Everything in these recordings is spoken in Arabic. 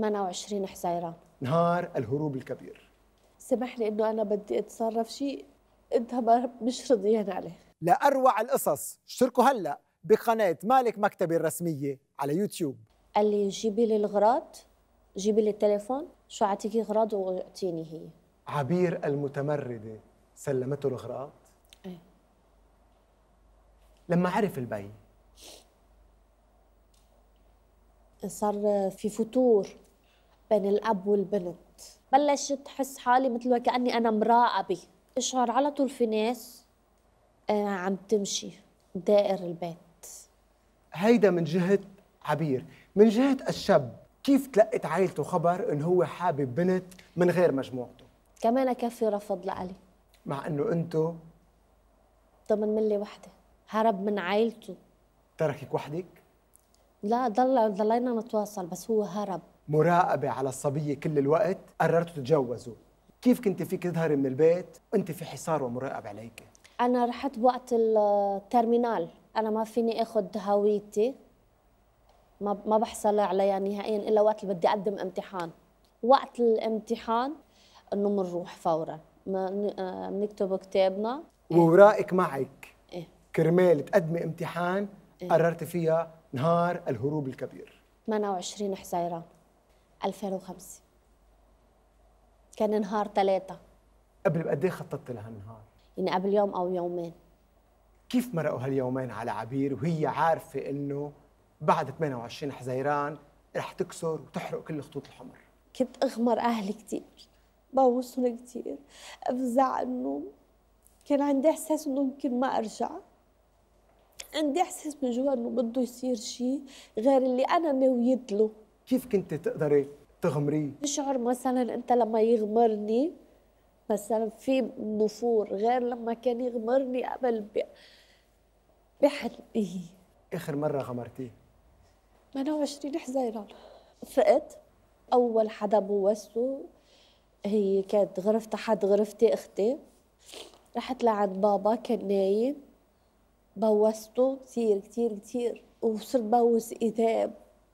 28 حزيران نهار الهروب الكبير سمح لي انه انا بدي اتصرف شيء انت مش رضيان عليه لاروع القصص اشتركوا هلا بقناه مالك مكتبي الرسميه على يوتيوب قال لي جيبي لي الغراض جيبي لي التليفون شو اعطيكي غراض واعطيني هي عبير المتمرده سلمته الغراض ايه لما عرف البي صار في فتور بين الاب والبنت بلشت احس حالي مثل وكاني انا مراقبه اشعر على طول في ناس آه، عم تمشي دائر البيت هيدا من جهه عبير من جهه الشاب كيف تلقت عائلته خبر انه هو حابب بنت من غير مجموعته كمان كان رفض لألي مع انه انتو ضمن ملي وحده هرب من عائلته تركك وحدك لا ضل ضلينا نتواصل بس هو هرب مراقبه على الصبيه كل الوقت قررتوا تتجوزوا كيف كنت فيك تظهري من البيت وانت في حصار ومراقب عليك انا رحت وقت الترمينال انا ما فيني اخذ هويتي ما ما بحصل عليها نهائيا الا وقت اللي بدي اقدم امتحان وقت الامتحان انه بنروح فورا بنكتب آه، كتابنا إيه. واوراقك معك إيه؟ كرمال تقدمي امتحان إيه؟ قررتي فيها نهار الهروب الكبير 28 حزيران 2005 كان نهار ثلاثة قبل بقد ايه خططت لهالنهار؟ يعني قبل يوم أو يومين كيف مرقوا هاليومين على عبير وهي عارفة إنه بعد 28 حزيران رح تكسر وتحرق كل الخطوط الحمر كنت أغمر أهلي كثير بوصهم كثير أفزع انه كان عندي إحساس إنه يمكن ما أرجع عندي إحساس من جوا إنه بده يصير شيء غير اللي أنا نويت له كيف كنت تقدري تغمريه؟ بشعر مثلا انت لما يغمرني مثلا في نفور غير لما كان يغمرني قبل ب... بحلقه إيه. اخر مره غمرتيه؟ 28 حزيران فقت اول حدا بوسته هي كانت غرفتها حد غرفتي اختي رحت لعند بابا كان نايم بوسته كثير كثير كثير وصرت بوس ايديه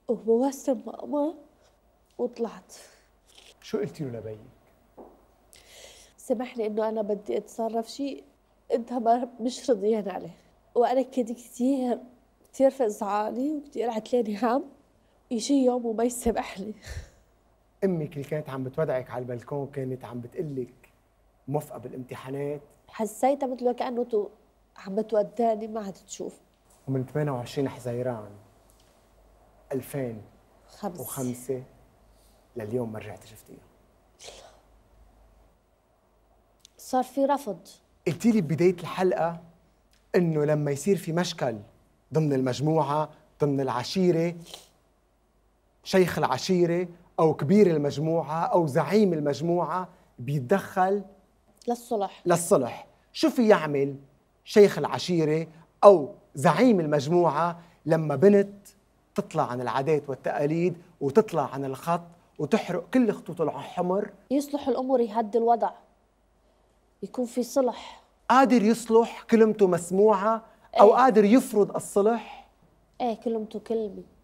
وبوسم ماما وطلعت شو قلتي له لبيك؟ سمح لي انه انا بدي اتصرف شيء انت ما مش رضيان عليه وانا كنت كثير كثير فزعانه وكثير عتلاني هم يجي يوم وما يسمح لي امك اللي كانت عم بتودعك على البلكون كانت عم بتقلك موفقه بالامتحانات حسيتها مثل كانه عم بتوداني ما عاد تشوف ومن 28 حزيران 2005 لليوم ما رجعت شفتيها صار في رفض قلت لي ببدايه الحلقه انه لما يصير في مشكل ضمن المجموعه ضمن العشيره شيخ العشيره او كبير المجموعه او زعيم المجموعه بيتدخل للصلح للصلح شو في يعمل شيخ العشيره او زعيم المجموعه لما بنت تطلع عن العادات والتقاليد وتطلع عن الخط وتحرق كل خطوط الحمر يصلح الامور يهدي الوضع يكون في صلح قادر يصلح كلمته مسموعه او ايه؟ قادر يفرض الصلح ايه كلمته كلمه